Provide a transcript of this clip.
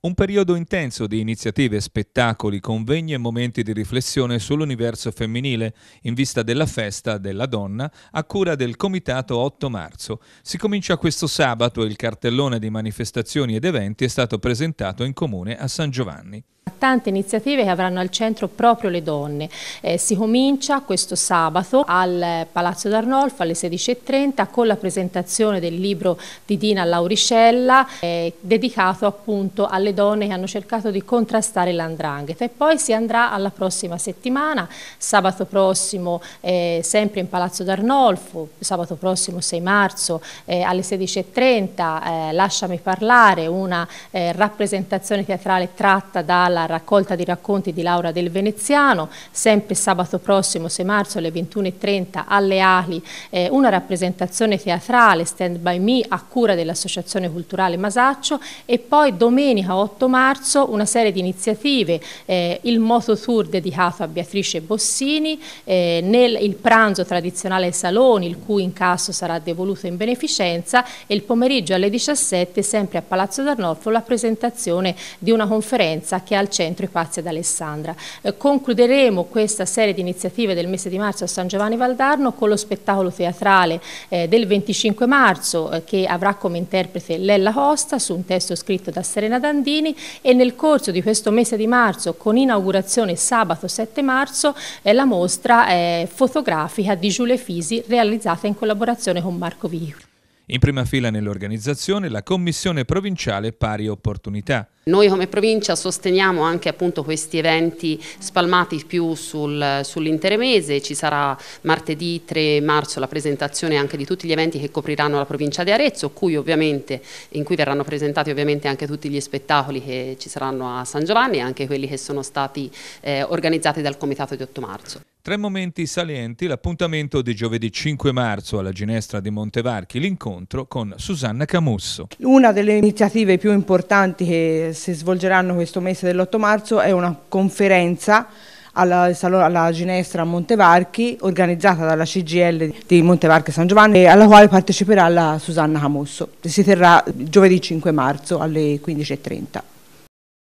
Un periodo intenso di iniziative, spettacoli, convegni e momenti di riflessione sull'universo femminile in vista della festa della donna a cura del Comitato 8 marzo. Si comincia questo sabato e il cartellone di manifestazioni ed eventi è stato presentato in comune a San Giovanni. Tante iniziative che avranno al centro proprio le donne. Eh, si comincia questo sabato al Palazzo d'Arnolfo alle 16.30 con la presentazione del libro di Dina Lauricella eh, dedicato appunto alle donne che hanno cercato di contrastare l'andrangheta e poi si andrà alla prossima settimana, sabato prossimo eh, sempre in Palazzo d'Arnolfo, sabato prossimo 6 marzo eh, alle 16.30 eh, Lasciami parlare, una eh, rappresentazione teatrale tratta dalla alla raccolta di racconti di Laura del Veneziano, sempre sabato prossimo 6 marzo alle 21.30 alle Ali, eh, una rappresentazione teatrale Stand by Me a cura dell'Associazione Culturale Masaccio e poi domenica 8 marzo una serie di iniziative, eh, il Moto Tour dedicato a Beatrice Bossini, eh, nel, il pranzo tradizionale Saloni, il cui incasso sarà devoluto in beneficenza e il pomeriggio alle 17 sempre a Palazzo d'Arnolfo la presentazione di una conferenza che al al centro Ipazia d'Alessandra. Eh, concluderemo questa serie di iniziative del mese di marzo a San Giovanni Valdarno con lo spettacolo teatrale eh, del 25 marzo eh, che avrà come interprete Lella Costa su un testo scritto da Serena Dandini e nel corso di questo mese di marzo con inaugurazione sabato 7 marzo eh, la mostra fotografica di Giulia Fisi realizzata in collaborazione con Marco Vigli. In prima fila nell'organizzazione la Commissione Provinciale Pari Opportunità. Noi come provincia sosteniamo anche appunto questi eventi spalmati più sul, sull'intero mese, ci sarà martedì 3 marzo la presentazione anche di tutti gli eventi che copriranno la provincia di Arezzo, cui in cui verranno presentati ovviamente anche tutti gli spettacoli che ci saranno a San Giovanni, e anche quelli che sono stati eh, organizzati dal Comitato di 8 marzo. Tre momenti salienti, l'appuntamento di giovedì 5 marzo alla Ginestra di Montevarchi, l'incontro con Susanna Camusso. Una delle iniziative più importanti che si svolgeranno questo mese dell'8 marzo è una conferenza alla, alla, Ginestra a Montevarchi organizzata dalla CGL di Montevarchi San Giovanni alla quale parteciperà la Susanna Camusso. Si terrà giovedì 5 marzo alle 15.30.